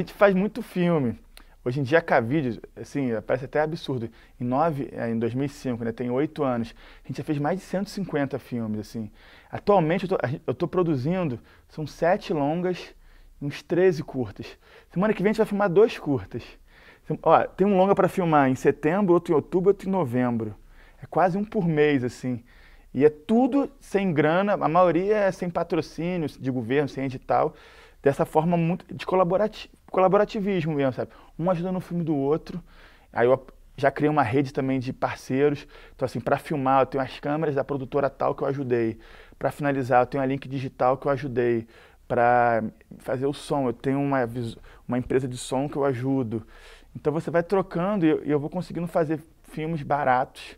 gente faz muito filme. Hoje em dia, a vídeos, assim, parece até absurdo. Em, nove, é, em 2005, né, tem oito anos, a gente já fez mais de 150 filmes, assim. Atualmente, eu estou produzindo, são sete longas e uns 13 curtas. Semana que vem a gente vai filmar dois curtas. Ó, tem um longa para filmar em setembro, outro em outubro, outro em novembro. É quase um por mês, assim. E é tudo sem grana, a maioria é sem patrocínio de governo, sem edital. Dessa forma muito de colaborativo colaborativismo mesmo, sabe? Um ajudando no filme do outro. Aí eu já criei uma rede também de parceiros. Então, assim, para filmar, eu tenho as câmeras da produtora tal que eu ajudei. Para finalizar, eu tenho a link digital que eu ajudei. Para fazer o som, eu tenho uma, uma empresa de som que eu ajudo. Então, você vai trocando e eu, eu vou conseguindo fazer filmes baratos.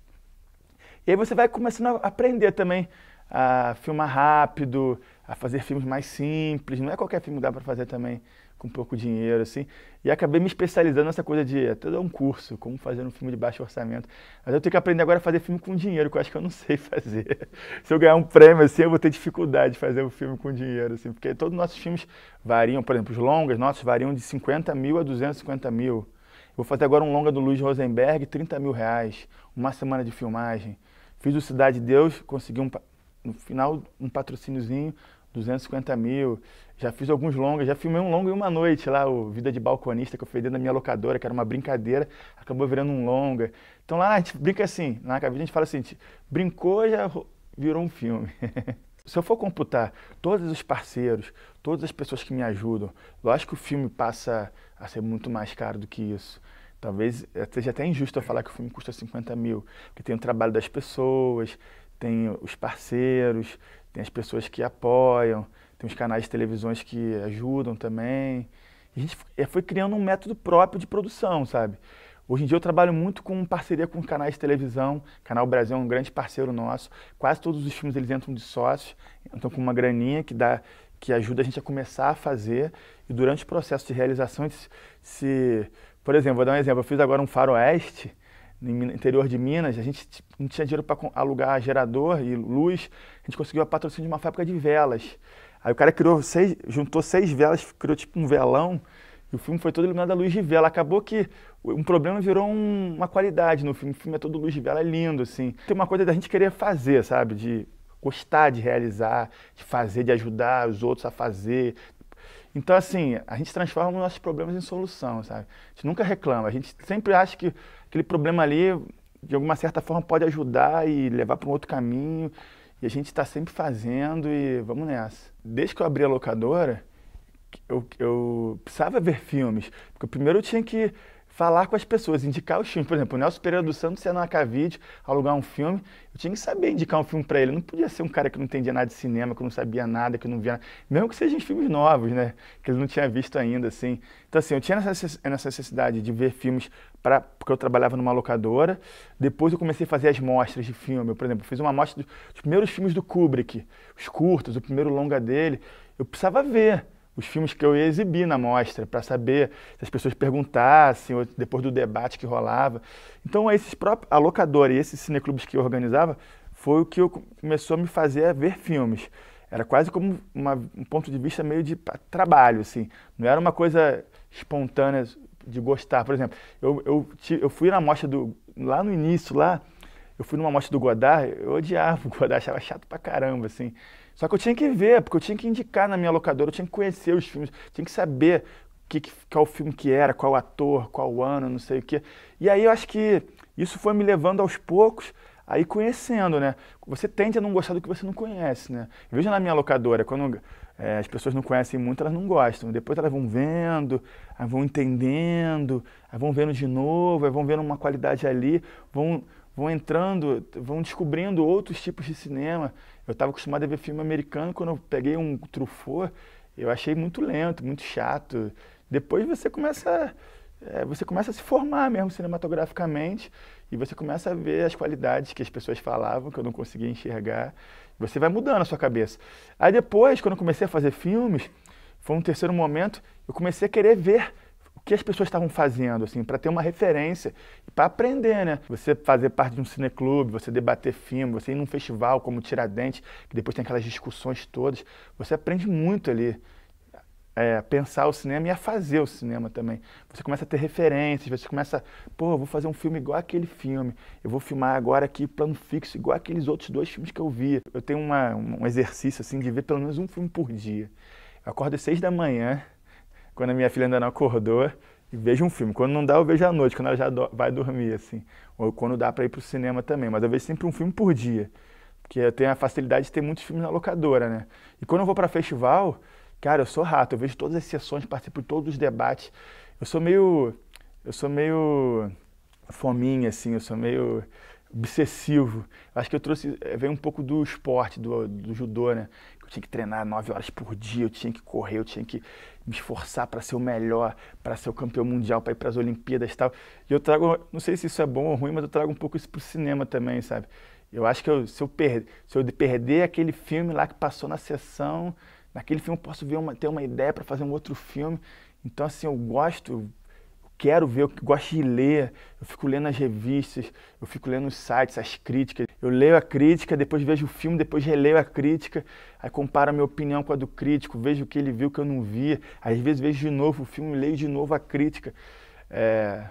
E aí você vai começando a aprender também a filmar rápido, a fazer filmes mais simples. Não é qualquer filme que dá para fazer também com pouco dinheiro, assim. E acabei me especializando nessa coisa de até dar um curso, como fazer um filme de baixo orçamento. Mas eu tenho que aprender agora a fazer filme com dinheiro, que eu acho que eu não sei fazer. Se eu ganhar um prêmio, assim, eu vou ter dificuldade de fazer um filme com dinheiro, assim. Porque todos os nossos filmes variam, por exemplo, os longas nossos variam de 50 mil a 250 mil. Vou fazer agora um longa do Luiz Rosenberg, 30 mil reais, uma semana de filmagem. Fiz o Cidade de Deus, consegui um, no final um patrocíniozinho, 250 mil. Já fiz alguns longas, já filmei um longo em uma noite lá, o Vida de Balconista, que eu fiz dentro da minha locadora, que era uma brincadeira, acabou virando um longa. Então lá a gente brinca assim, na cabeça a gente fala assim, gente, brincou já virou um filme. Se eu for computar todos os parceiros, todas as pessoas que me ajudam, lógico que o filme passa a ser muito mais caro do que isso. Talvez eh, seja até injusto eu falar que o filme custa 50 mil, porque tem o trabalho das pessoas, tem os parceiros, tem as pessoas que apoiam, tem os canais de televisões que ajudam também. A gente eh, foi criando um método próprio de produção, sabe? Hoje em dia eu trabalho muito com parceria com canais de televisão. Canal Brasil é um grande parceiro nosso. Quase todos os filmes eles entram de sócios, então com uma graninha que dá que ajuda a gente a começar a fazer e durante o processo de realização se por exemplo, vou dar um exemplo, eu fiz agora um faroeste no interior de Minas, a gente tipo, não tinha dinheiro para alugar gerador e luz, a gente conseguiu a patrocínio de uma fábrica de velas. Aí o cara criou seis, juntou seis velas, criou tipo um velão, e o filme foi todo iluminado à luz de vela. Acabou que um problema virou um, uma qualidade no filme. O filme é todo luz de vela, é lindo, assim. Tem uma coisa da gente querer fazer, sabe? De gostar de realizar, de fazer, de ajudar os outros a fazer. Então, assim, a gente transforma os nossos problemas em solução, sabe? A gente nunca reclama, a gente sempre acha que aquele problema ali, de alguma certa forma, pode ajudar e levar para um outro caminho. E a gente está sempre fazendo e vamos nessa. Desde que eu abri a locadora, eu, eu precisava ver filmes. Porque primeiro eu tinha que falar com as pessoas, indicar os filmes. Por exemplo, o Nelson Pereira dos Santos ia na Cavite alugar um filme, eu tinha que saber indicar um filme para ele. Não podia ser um cara que não entendia nada de cinema, que não sabia nada, que não via nada. Mesmo que sejam filmes novos, né? Que ele não tinha visto ainda, assim. Então, assim, eu tinha essa necessidade de ver filmes para porque eu trabalhava numa locadora. Depois eu comecei a fazer as mostras de filme. por exemplo, fiz uma amostra dos primeiros filmes do Kubrick, os curtos, o primeiro longa dele. Eu precisava ver os filmes que eu ia exibir na mostra, para saber se as pessoas perguntassem, depois do debate que rolava. Então, esses próprios, a locadora e esses cineclubes que eu organizava foi o que eu, começou a me fazer a ver filmes. Era quase como uma, um ponto de vista meio de trabalho, assim. Não era uma coisa espontânea de gostar. Por exemplo, eu, eu, eu fui na mostra do... Lá no início, lá, eu fui numa mostra do Godard, eu odiava o Godard, achava chato pra caramba, assim. Só que eu tinha que ver, porque eu tinha que indicar na minha locadora, eu tinha que conhecer os filmes, tinha que saber que, que, qual filme que era, qual ator, qual ano, não sei o quê. E aí eu acho que isso foi me levando aos poucos aí conhecendo, né? Você tende a não gostar do que você não conhece, né? Veja na minha locadora, quando é, as pessoas não conhecem muito, elas não gostam. Depois elas vão vendo, vão entendendo, vão vendo de novo, vão vendo uma qualidade ali, vão, vão entrando, vão descobrindo outros tipos de cinema. Eu estava acostumado a ver filme americano, quando eu peguei um Truffaut, eu achei muito lento, muito chato. Depois você começa, é, você começa a se formar mesmo cinematograficamente e você começa a ver as qualidades que as pessoas falavam, que eu não conseguia enxergar. Você vai mudando a sua cabeça. Aí depois, quando eu comecei a fazer filmes, foi um terceiro momento, eu comecei a querer ver que as pessoas estavam fazendo, assim, para ter uma referência para aprender, né? Você fazer parte de um cineclube, você debater filme, você ir num festival como Tiradentes, que depois tem aquelas discussões todas, você aprende muito ali. É, pensar o cinema e a fazer o cinema também. Você começa a ter referências, você começa, pô, eu vou fazer um filme igual aquele filme, eu vou filmar agora aqui plano fixo igual aqueles outros dois filmes que eu vi. Eu tenho uma, um exercício assim de ver pelo menos um filme por dia. Eu acordo às seis da manhã, quando a minha filha ainda não acordou, vejo um filme. Quando não dá, eu vejo à noite, quando ela já do, vai dormir, assim. Ou quando dá para ir pro cinema também. Mas eu vejo sempre um filme por dia. Porque eu tenho a facilidade de ter muitos filmes na locadora, né? E quando eu vou para festival, cara, eu sou rato. Eu vejo todas as sessões, participo de todos os debates. Eu sou meio... Eu sou meio fominha, assim. Eu sou meio obsessivo. Acho que eu trouxe... Eh, Veio um pouco do esporte, do, do judô, né? tinha que treinar nove horas por dia, eu tinha que correr, eu tinha que me esforçar para ser o melhor, para ser o campeão mundial, para ir para as Olimpíadas e tal. E eu trago, não sei se isso é bom ou ruim, mas eu trago um pouco isso para o cinema também, sabe? Eu acho que eu, se, eu perder, se eu perder aquele filme lá que passou na sessão, naquele filme eu posso ver uma, ter uma ideia para fazer um outro filme. Então, assim, eu gosto, quero ver, eu gosto de ler, eu fico lendo as revistas, eu fico lendo os sites, as críticas. Eu leio a crítica, depois vejo o filme, depois releio a crítica, aí comparo a minha opinião com a do crítico, vejo o que ele viu que eu não vi. Às vezes vejo de novo o filme, e leio de novo a crítica. É...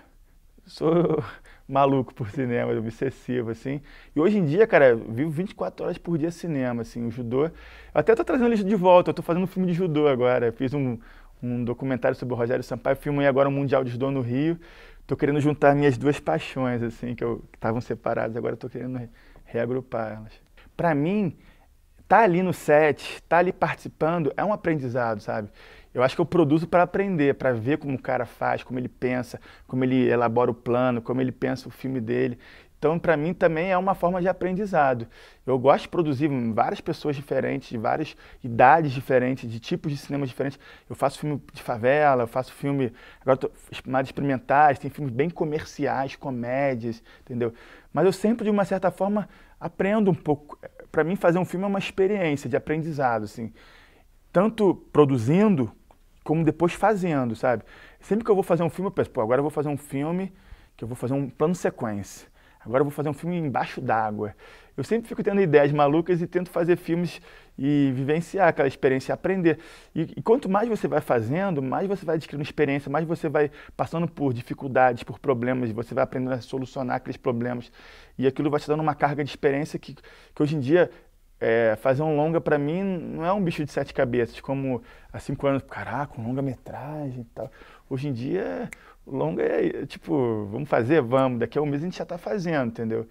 Sou maluco por cinema, obsessivo, assim. E hoje em dia, cara, vivo 24 horas por dia cinema, assim. O judô... Eu até tô trazendo a lista de volta, eu tô fazendo um filme de judô agora. Eu fiz um, um documentário sobre o Rogério Sampaio, filmei agora o Mundial de Judô no Rio. Tô querendo juntar minhas duas paixões, assim, que estavam separadas, agora tô querendo re reagrupar elas. Para mim, tá ali no set, tá ali participando, é um aprendizado, sabe? Eu acho que eu produzo para aprender, para ver como o cara faz, como ele pensa, como ele elabora o plano, como ele pensa o filme dele. Então, para mim, também é uma forma de aprendizado. Eu gosto de produzir várias pessoas diferentes, de várias idades diferentes, de tipos de cinema diferentes. Eu faço filme de favela, eu faço filme. Agora estou mais experimentais, tem filmes bem comerciais, comédias, entendeu? Mas eu sempre, de uma certa forma, aprendo um pouco. Para mim, fazer um filme é uma experiência de aprendizado, assim. Tanto produzindo, como depois fazendo, sabe? Sempre que eu vou fazer um filme, eu penso, pô, agora eu vou fazer um filme que eu vou fazer um plano sequência agora eu vou fazer um filme embaixo d'água. Eu sempre fico tendo ideias malucas e tento fazer filmes e vivenciar aquela experiência, aprender. E, e, quanto mais você vai fazendo, mais você vai adquirindo experiência, mais você vai passando por dificuldades, por problemas, você vai aprendendo a solucionar aqueles problemas. E aquilo vai te dando uma carga de experiência que, que hoje em dia é, fazer um longa para mim não é um bicho de sete cabeças, como há cinco anos, caraca, um longa-metragem e tal. Hoje em dia, o longa é, é tipo, vamos fazer? Vamos. Daqui a um mês a gente já está fazendo, entendeu?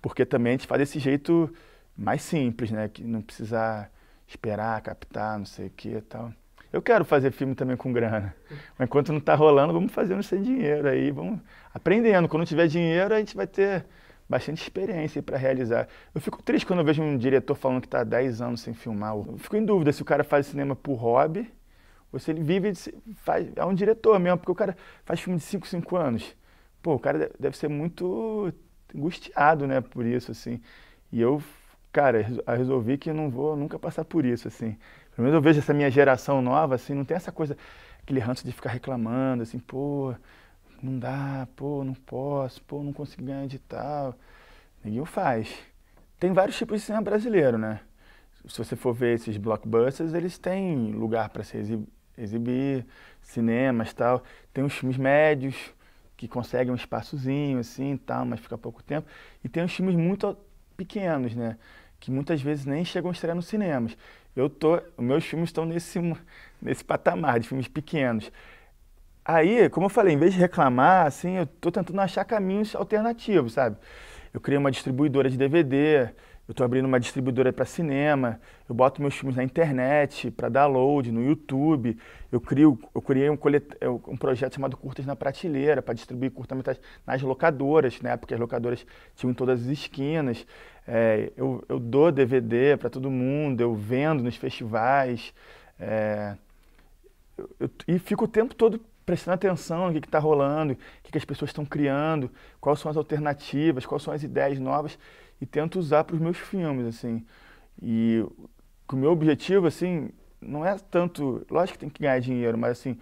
Porque também a gente faz desse jeito mais simples, né? Que não precisar esperar, captar, não sei o que e tal. Eu quero fazer filme também com grana. Mas enquanto não está rolando, vamos fazendo sem dinheiro aí, vamos aprendendo. Quando tiver dinheiro, a gente vai ter bastante experiência para realizar. Eu fico triste quando eu vejo um diretor falando que está 10 anos sem filmar. Eu fico em dúvida se o cara faz cinema por hobby você vive, de, faz, é um diretor mesmo, porque o cara faz filme de 5, 5 anos. Pô, o cara deve ser muito angustiado, né, por isso, assim. E eu, cara, resolvi que não vou nunca passar por isso, assim. Pelo menos eu vejo essa minha geração nova, assim, não tem essa coisa, aquele ranço de ficar reclamando, assim, pô, não dá, pô, não posso, pô, não consigo ganhar de tal. Ninguém faz. Tem vários tipos de cinema brasileiro, né? Se você for ver esses blockbusters, eles têm lugar para se exibir, cinemas tal. Tem uns filmes médios que conseguem um espaçozinho assim tal, mas fica pouco tempo. E tem uns filmes muito pequenos, né? Que muitas vezes nem chegam a estrear nos cinemas. Eu tô, meus filmes estão nesse, nesse patamar de filmes pequenos. Aí, como eu falei, em vez de reclamar, assim, eu tô tentando achar caminhos alternativos, sabe? Eu criei uma distribuidora de DVD, eu estou abrindo uma distribuidora para cinema, eu boto meus filmes na internet, para download, no YouTube. Eu, crio, eu criei um, colet... É, um projeto chamado Curtas na Prateleira, para distribuir curta-metragem nas locadoras, né? porque as locadoras tinham em todas as esquinas. É, eu, eu dou DVD para todo mundo, eu vendo nos festivais. É, eu, eu, e fico o tempo todo prestando atenção no que está rolando, o que, que as pessoas estão criando, quais são as alternativas, quais são as ideias novas e tento usar para os meus filmes, assim. E o meu objetivo, assim, não é tanto... Lógico que tem que ganhar dinheiro, mas, assim,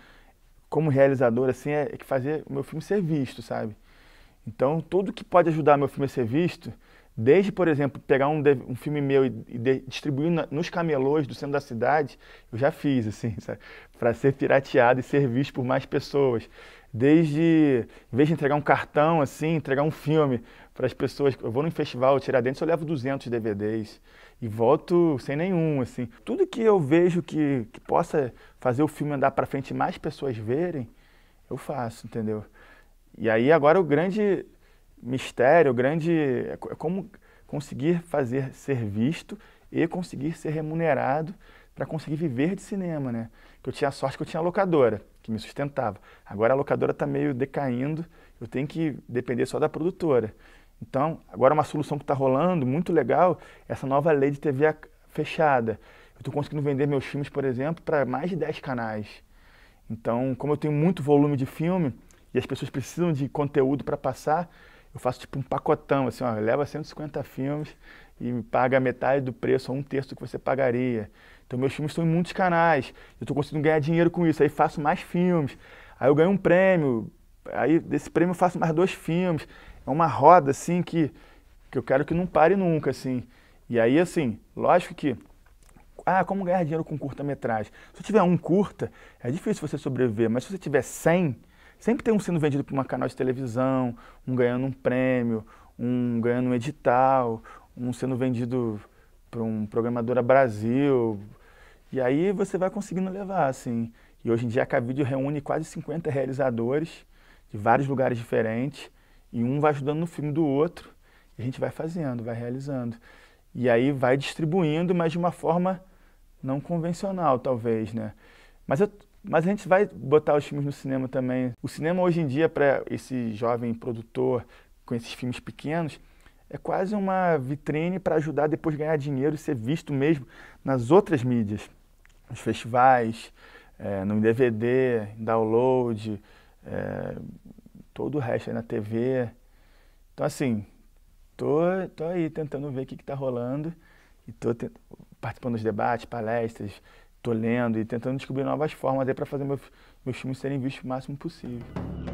como realizador, assim, é, é, que fazer o meu filme ser visto, sabe? Então, tudo que pode ajudar meu filme a ser visto, desde, por exemplo, pegar um, um filme meu e, e de, distribuir na, nos camelôs do centro da cidade, eu já fiz, assim, para ser pirateado e ser visto por mais pessoas desde, em vez de entregar um cartão, assim, entregar um filme para as pessoas. Eu vou num festival, tirar dentro, eu levo 200 DVDs e volto sem nenhum, assim. Tudo que eu vejo que, que possa fazer o filme andar para frente e mais pessoas verem, eu faço, entendeu? E aí agora o grande mistério, o grande é, é como conseguir fazer ser visto e conseguir ser remunerado para conseguir viver de cinema, né? Que eu tinha a sorte que eu tinha a locadora, que me sustentava. Agora a locadora está meio decaindo, eu tenho que depender só da produtora. Então, agora uma solução que está rolando, muito legal, é essa nova lei de TV fechada. Eu estou conseguindo vender meus filmes, por exemplo, para mais de 10 canais. Então, como eu tenho muito volume de filme e as pessoas precisam de conteúdo para passar, eu faço tipo um pacotão, assim, ó, leva 150 filmes, e me paga metade do preço ou um terço do que você pagaria. Então meus filmes estão em muitos canais, eu estou conseguindo ganhar dinheiro com isso, aí faço mais filmes, aí eu ganho um prêmio, aí desse prêmio eu faço mais dois filmes. É uma roda assim que, que eu quero que não pare nunca, assim. E aí, assim, lógico que ah, como ganhar dinheiro com curta-metragem? Se você tiver um curta, é difícil você sobreviver, mas se você tiver 100, sempre tem um sendo vendido para um canal de televisão, um ganhando um prêmio, um ganhando um edital, um sendo vendido para um programador a Brasil. E aí você vai conseguindo levar, assim. E hoje em dia a Cavideo reúne quase 50 realizadores de vários lugares diferentes e um vai ajudando no filme do outro. E a gente vai fazendo, vai realizando. E aí vai distribuindo, mas de uma forma não convencional, talvez, né? Mas, eu, mas a gente vai botar os filmes no cinema também. O cinema hoje em dia, para esse jovem produtor com esses filmes pequenos, é quase uma vitrine para ajudar depois ganhar dinheiro e ser visto mesmo nas outras mídias, nos festivais, é, no DVD, download, é, todo o resto aí na TV. Então assim, tô, tô aí tentando ver o que está rolando e tô participando dos debates, palestras, tô lendo e tentando descobrir novas formas para fazer meu meus filmes serem vistos o máximo possível.